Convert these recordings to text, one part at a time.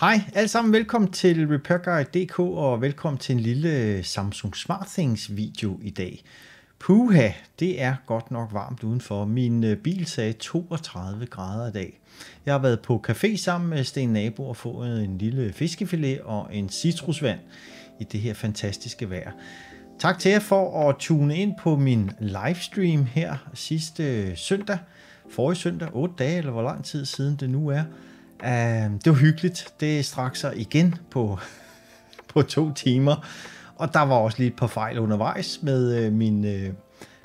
Hej, alle sammen velkommen til RepairGuide.dk og velkommen til en lille Samsung SmartThings video i dag. Puha, det er godt nok varmt udenfor. Min øh, bil sagde 32 grader i dag. Jeg har været på café sammen med Sten Nabo og fået en lille fiskefilet og en citrusvand i det her fantastiske vejr. Tak til jer for at tune ind på min livestream her sidste øh, søndag, forrige søndag, 8 dage eller hvor lang tid siden det nu er. Uh, det var hyggeligt. Det straks sig igen på, på to timer. Og der var også lige et par fejl undervejs med uh, min uh,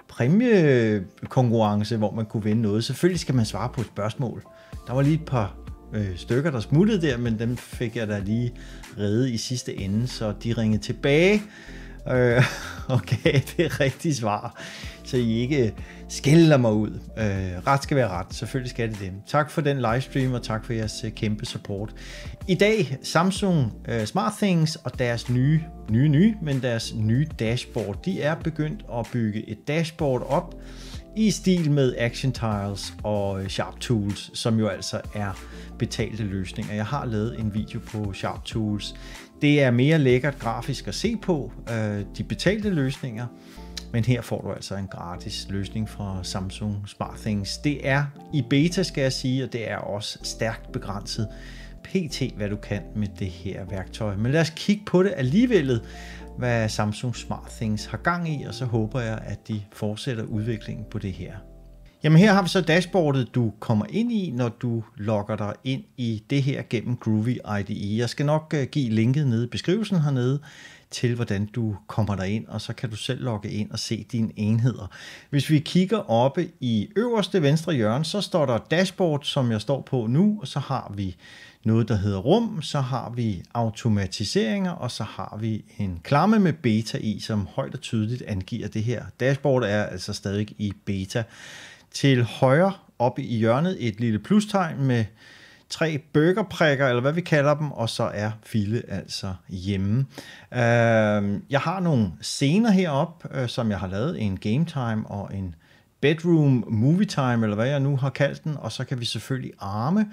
præmiekonkurrence, hvor man kunne vinde noget. Selvfølgelig skal man svare på et spørgsmål. Der var lige et par uh, stykker, der smuttede der, men dem fik jeg da lige reddet i sidste ende, så de ringede tilbage øh, okay, det er rigtigt svar, så I ikke skælder mig ud. Øh, ret skal være ret, selvfølgelig skal det det. Tak for den livestream, og tak for jeres øh, kæmpe support. I dag Samsung uh, øh, SmartThings og deres nye, nye, nye, men deres nye dashboard. De er begyndt at bygge et dashboard op, i stil med Action Tiles og øh, Sharp Tools, som jo altså er betalte løsninger. Jeg har lavet en video på Sharp Tools. Det er mere lækkert grafisk at se på, øh, de betalte løsninger, men her får du altså en gratis løsning fra Samsung SmartThings. Det er i beta, skal jeg sige, og det er også stærkt begrænset pt, hvad du kan med det her værktøj. Men lad os kigge på det alligevel, hvad Samsung Smart Things har gang i, og så håber jeg, at de fortsætter udviklingen på det her. Jamen her har vi så dashboardet, du kommer ind i, når du logger dig ind i det her gennem Groovy IDE. Jeg skal nok øh, give linket nede i beskrivelsen hernede til, hvordan du kommer dig ind, og så kan du selv logge ind og se dine enheder. Hvis vi kigger oppe i øverste venstre hjørne, så står der dashboard, som jeg står på nu, og så har vi noget, der hedder rum, så har vi automatiseringer, og så har vi en klamme med beta i, som højt og tydeligt angiver det her. Dashboard er altså stadig i beta. Til højre oppe i hjørnet et lille plustegn med tre burgerprikker, eller hvad vi kalder dem, og så er file altså hjemme. Øhm, jeg har nogle scener heroppe, øh, som jeg har lavet, en game time og en bedroom movie time, eller hvad jeg nu har kaldt den, og så kan vi selvfølgelig arme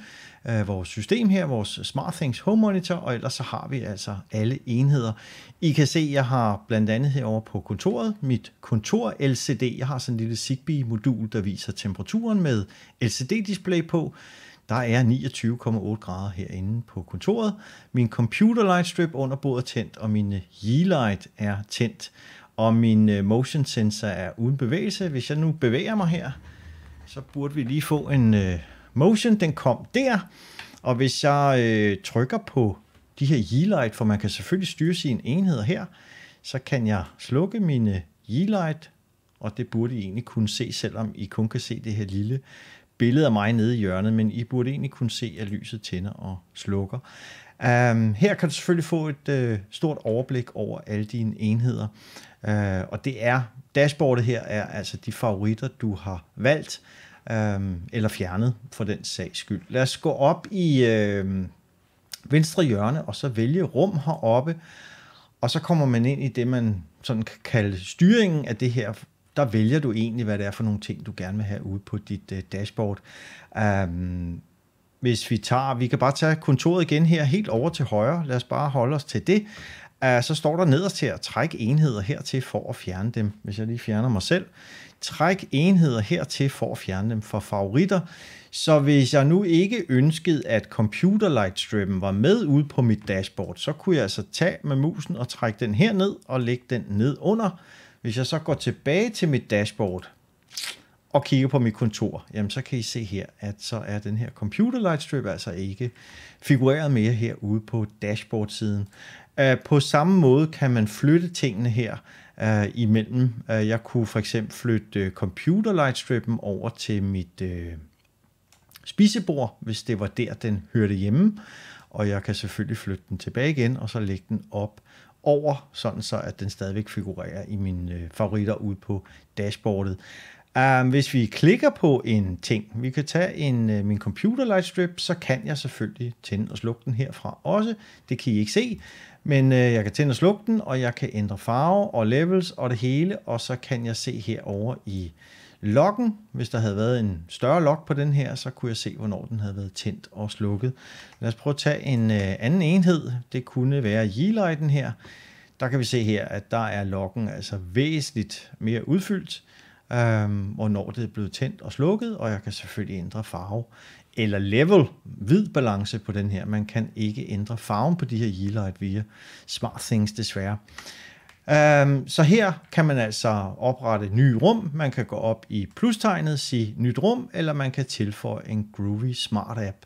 øh, vores system her, vores SmartThings Home Monitor, og ellers så har vi altså alle enheder. I kan se, jeg har blandt andet herover på kontoret mit kontor-LCD. Jeg har sådan en lille Zigbee-modul, der viser temperaturen med LCD-display på. Der er 29,8 grader herinde på kontoret. Min computer lightstrip under bordet er tændt, og min Yeelight er tændt og min øh, motion sensor er uden bevægelse. Hvis jeg nu bevæger mig her, så burde vi lige få en øh, motion. Den kom der, og hvis jeg øh, trykker på de her yeelight, for man kan selvfølgelig styre sine enheder her, så kan jeg slukke mine yeelight, og det burde I egentlig kunne se, selvom I kun kan se det her lille billede af mig nede i hjørnet, men I burde egentlig kunne se, at lyset tænder og slukker. Um, her kan du selvfølgelig få et uh, stort overblik over alle dine enheder, uh, og det er dashboardet her er altså de favoritter, du har valgt um, eller fjernet for den sags skyld. Lad os gå op i uh, venstre hjørne og så vælge rum heroppe, og så kommer man ind i det, man sådan kan kalde styringen af det her der vælger du egentlig, hvad det er for nogle ting, du gerne vil have ude på dit øh, dashboard. Um, hvis vi tager, vi kan bare tage kontoret igen her, helt over til højre, lad os bare holde os til det. Uh, så står der nederst til at trække enheder hertil for at fjerne dem. Hvis jeg lige fjerner mig selv. Træk enheder hertil for at fjerne dem fra favoritter. Så hvis jeg nu ikke ønskede, at Computer Lightstripen var med ude på mit dashboard, så kunne jeg altså tage med musen og trække den her ned og lægge den ned under hvis jeg så går tilbage til mit dashboard og kigger på mit kontor, jamen så kan I se her, at så er den her computer lightstrip altså ikke figureret mere herude på dashboard-siden. Øh, på samme måde kan man flytte tingene her uh, imellem. Øh, jeg kunne for eksempel flytte computer lightstrippen over til mit uh, spisebord, hvis det var der, den hørte hjemme. Og jeg kan selvfølgelig flytte den tilbage igen, og så lægge den op over, sådan så at den stadigvæk figurerer i mine øh, favoritter ude på dashboardet. Um, hvis vi klikker på en ting, vi kan tage en, uh, min computer lightstrip, så kan jeg selvfølgelig tænde og slukke den herfra også. Det kan I ikke se, men uh, jeg kan tænde og slukke den, og jeg kan ændre farve og levels og det hele, og så kan jeg se herover i Lokken, hvis der havde været en større lok på den her, så kunne jeg se, hvornår den havde været tændt og slukket. Lad os prøve at tage en øh, anden enhed. Det kunne være g her. Der kan vi se her, at der er lokken altså væsentligt mere udfyldt, øh, hvornår det er blevet tændt og slukket, og jeg kan selvfølgelig ændre farve eller level, hvid balance på den her. Man kan ikke ændre farven på de her Yeelight via SmartThings desværre. Øhm, så her kan man altså oprette nye rum, man kan gå op i plustegnet, sige nyt rum, eller man kan tilføje en Groovy Smart App.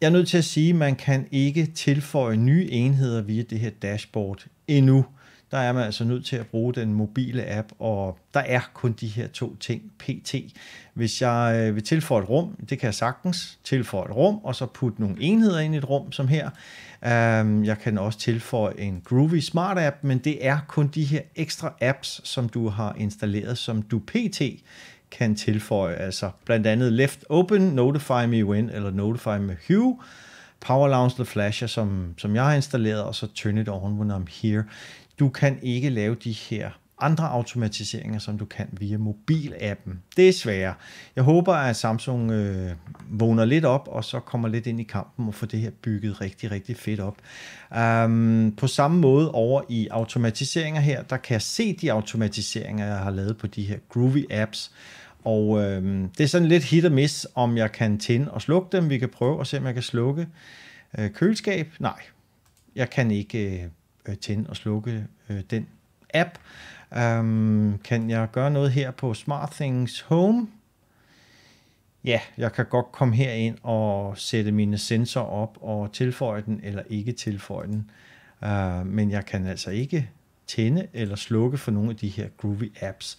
Jeg er nødt til at sige, at man kan ikke tilføje nye enheder via det her dashboard endnu der er man altså nødt til at bruge den mobile app, og der er kun de her to ting pt. Hvis jeg øh, vil tilføje et rum, det kan jeg sagtens, tilføje et rum, og så putte nogle enheder ind i et rum som her. Øhm, jeg kan også tilføje en Groovy Smart App, men det er kun de her ekstra apps, som du har installeret, som du pt kan tilføje, altså blandt andet Left Open, Notify Me When eller Notify Me Hue, Power Lounge The Flasher, som, som jeg har installeret, og så Turn It On When I'm Here. Du kan ikke lave de her andre automatiseringer, som du kan via mobilappen. Det er svære. Jeg håber, at Samsung øh, vågner lidt op, og så kommer lidt ind i kampen og får det her bygget rigtig, rigtig fedt op. Um, på samme måde over i automatiseringer her, der kan jeg se de automatiseringer, jeg har lavet på de her Groovy apps. Og øh, det er sådan lidt hit og miss, om jeg kan tænde og slukke dem. Vi kan prøve at se, om jeg kan slukke øh, køleskab. Nej, jeg kan ikke øh, øh tænde og slukke øh, den app. Um, kan jeg gøre noget her på Smart Things Home? Ja, jeg kan godt komme her ind og sætte mine sensorer op og tilføje den eller ikke tilføje den. Uh, men jeg kan altså ikke tænde eller slukke for nogle af de her Groovy apps.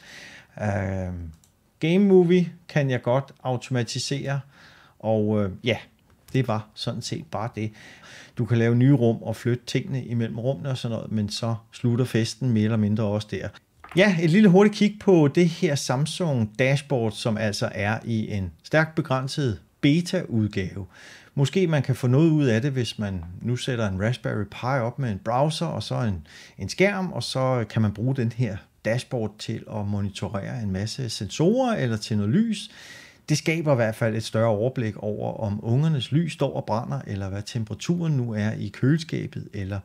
Uh, Game Movie kan jeg godt automatisere, og øh, ja, det var sådan set bare det. Du kan lave nye rum og flytte tingene imellem rummene og sådan noget, men så slutter festen mere eller mindre også der. Ja, et lille hurtigt kig på det her Samsung dashboard, som altså er i en stærkt begrænset beta-udgave. Måske man kan få noget ud af det, hvis man nu sætter en Raspberry Pi op med en browser og så en, en skærm, og så kan man bruge den her dashboard til at monitorere en masse sensorer eller til noget lys. Det skaber i hvert fald et større overblik over, om ungernes lys står og brænder, eller hvad temperaturen nu er i køleskabet, eller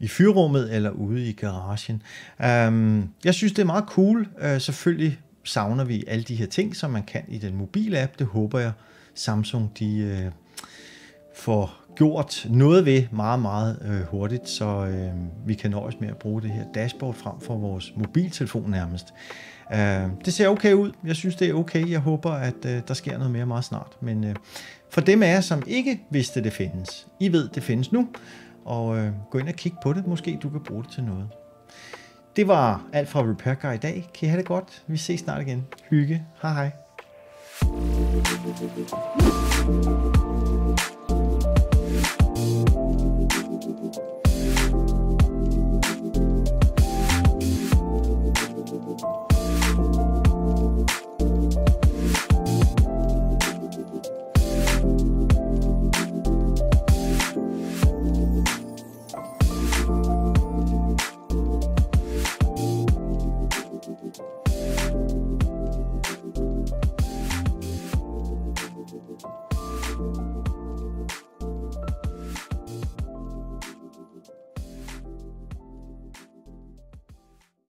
i fyrrummet, eller ude i garagen. Øhm, jeg synes, det er meget cool. Øh, selvfølgelig savner vi alle de her ting, som man kan i den mobile app. Det håber jeg Samsung de øh, får gjort noget ved meget, meget øh, hurtigt, så øh, vi kan nøjes med at bruge det her dashboard frem for vores mobiltelefon nærmest. Øh, det ser okay ud. Jeg synes, det er okay. Jeg håber, at øh, der sker noget mere meget snart. Men øh, for dem af jer, som ikke vidste, det findes, I ved, det findes nu, og øh, gå ind og kig på det. Måske du kan bruge det til noget. Det var alt fra Repair Guy i dag. Kan I have det godt? Vi ses snart igen. Hygge. Hej hej. Thank you.